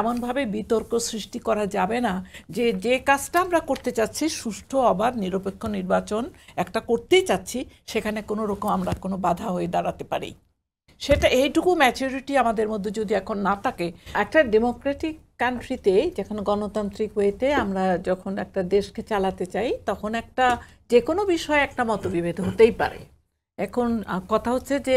এমনভাবে বিতর্ক সৃষ্টি করা যাবে না যে যে কাজটা আমরা করতে চাচ্ছি সুষ্ঠু অবাধ নিরপেক্ষ নির্বাচন একটা করতেই চাচ্ছি সেখানে কোনো রকম আমরা কোনো বাধা হয়ে দাঁড়াতে পারি সেটা এইটুকু ম্যাচুরিটি আমাদের মধ্যে যদি এখন না থাকে একটা ডেমোক্রেটিক কান্ট্রিতে যখন গণতান্ত্রিক ওয়েতে আমরা যখন একটা দেশকে চালাতে চাই তখন একটা যে কোনো বিষয়ে একটা মতবিভেদ হতেই পারে এখন কথা হচ্ছে যে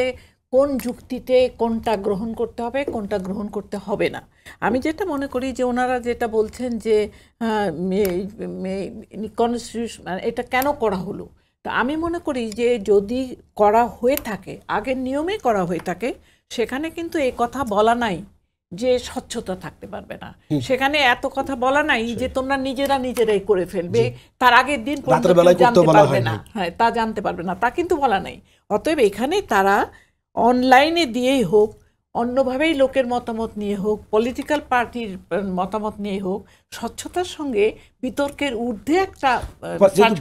কোন যুক্তিতে কোনটা গ্রহণ করতে হবে কোনটা গ্রহণ করতে হবে না আমি যেটা মনে করি যে ওনারা যেটা বলছেন যে কনস্টিটিউশন মানে এটা কেন করা হলো তা আমি মনে করি যে যদি করা হয়ে থাকে আগের নিয়মে করা হয়ে থাকে সেখানে কিন্তু এ কথা বলা নাই যে স্বচ্ছতা থাকতে পারবে না সেখানে এত কথা বলা নাই যে তোমরা নিজেরা নিজেরাই করে ফেলবে তার আগের দিন জানতে পারবে না হ্যাঁ তা জানতে পারবে না তা কিন্তু বলা নাই অতএব এখানে তারা অনলাইনে দিয়েই হোক অন্যভাবেই লোকের মতামত নিয়ে হোক পলিটিক্যাল পার্টির মতামত নিয়ে হোক স্বচ্ছতার সঙ্গে বিতর্কের ঊর্ধ্বে একটা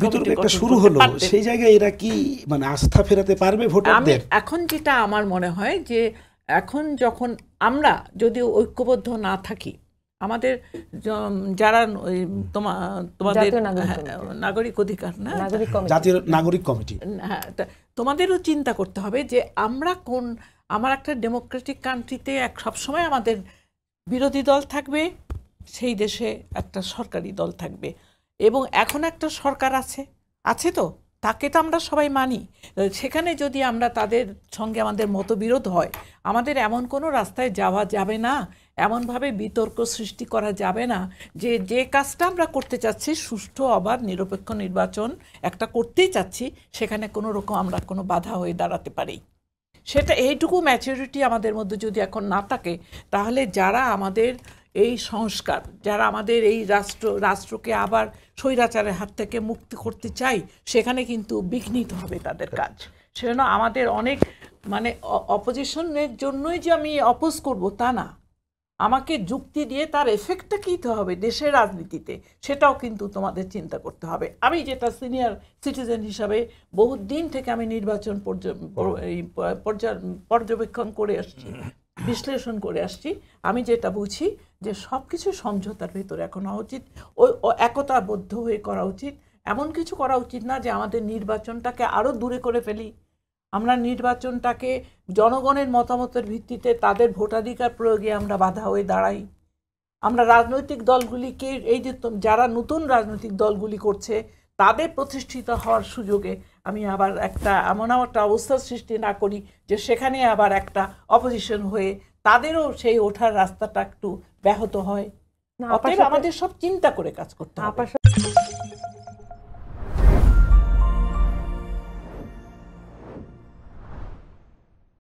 বিতর্ক একটা শুরু হলো সেই জায়গায় এরা কি মানে আস্থা ফেরাতে পারবে ভোটারদের এখন যেটা আমার মনে হয় যে এখন যখন আমরা যদিও ঐক্যবদ্ধ না থাকি আমাদের যারা তোমাদের হ্যাঁ, নাগরিক অধিকার না জাতীয় নাগরিক কমিটি হ্যাঁ, তোমাদেরও চিন্তা করতে হবে যে আমরা কোন আমার একটা ডেমোক্রেটিক কান্ট্রিতে এক সবসময় আমাদের বিরোধী দল থাকবে সেই দেশে একটা সরকারি দল থাকবে এবং এখন একটা সরকার আছে আছে তো তাকে তো আমরা সবাই মানি সেখানে যদি আমরা তাদের সঙ্গে আমাদের মতবিরোধ হয় আমাদের এমন কোনো রাস্তায় যাওয়া যাবে না এমনভাবে বিতর্ক সৃষ্টি করা যাবে না যে যে কাজটা আমরা করতে চাচ্ছি সুষ্ঠু অবাধ নিরপেক্ষ নির্বাচন একটা করতেই চাচ্ছি সেখানে কোনো রকম আমরা কোনো বাধা হয়ে দাঁড়াতে পারি সেটা এইটুকু ম্যাচুরিটি আমাদের মধ্যে যদি এখন না থাকে তাহলে যারা আমাদের এই সংস্কার যারা আমাদের এই রাষ্ট্র রাষ্ট্রকে আবার স্বৈরাচারের হাত থেকে মুক্তি করতে চাই সেখানে কিন্তু বিঘ্নিত হবে তাদের আচ্ছা। কাজ সেজন্য আমাদের অনেক মানে অপোজিশনের জন্যই যে আমি অপোজ করব তা না আমাকে যুক্তি দিয়ে তার এফেক্টটা কী হবে দেশের রাজনীতিতে সেটাও কিন্তু তোমাদের চিন্তা করতে হবে আমি যেটা সিনিয়র সিটিজেন হিসাবে বহু দিন থেকে আমি নির্বাচন পর্যবেক্ষণ করে আসছি বিশ্লেষণ করে আসছি আমি যেটা বুঝি যে সব কিছু সমঝোতার ভেতরে এখন হওয়া উচিত ও একতাবদ্ধ হয়ে করা উচিত এমন কিছু করা উচিত না যে আমাদের নির্বাচনটাকে আরও দূরে করে ফেলি আমরা নির্বাচনটাকে জনগণের মতামতের ভিত্তিতে তাদের ভোটাধিকার প্রয়োগে আমরা বাধা হয়ে দাঁড়াই আমরা রাজনৈতিক দলগুলিকে এই যে যারা নতুন রাজনৈতিক দলগুলি করছে তাদের প্রতিষ্ঠিত হওয়ার সুযোগে আমি আবার একটা এমনও একটা অবস্থার সৃষ্টি না করি যে সেখানে আবার একটা অপোজিশন হয়ে তাদেরও সেই ওঠার রাস্তাটা একটু ব্যাহত হয় আমাদের সব চিন্তা করে কাজ করতে হবে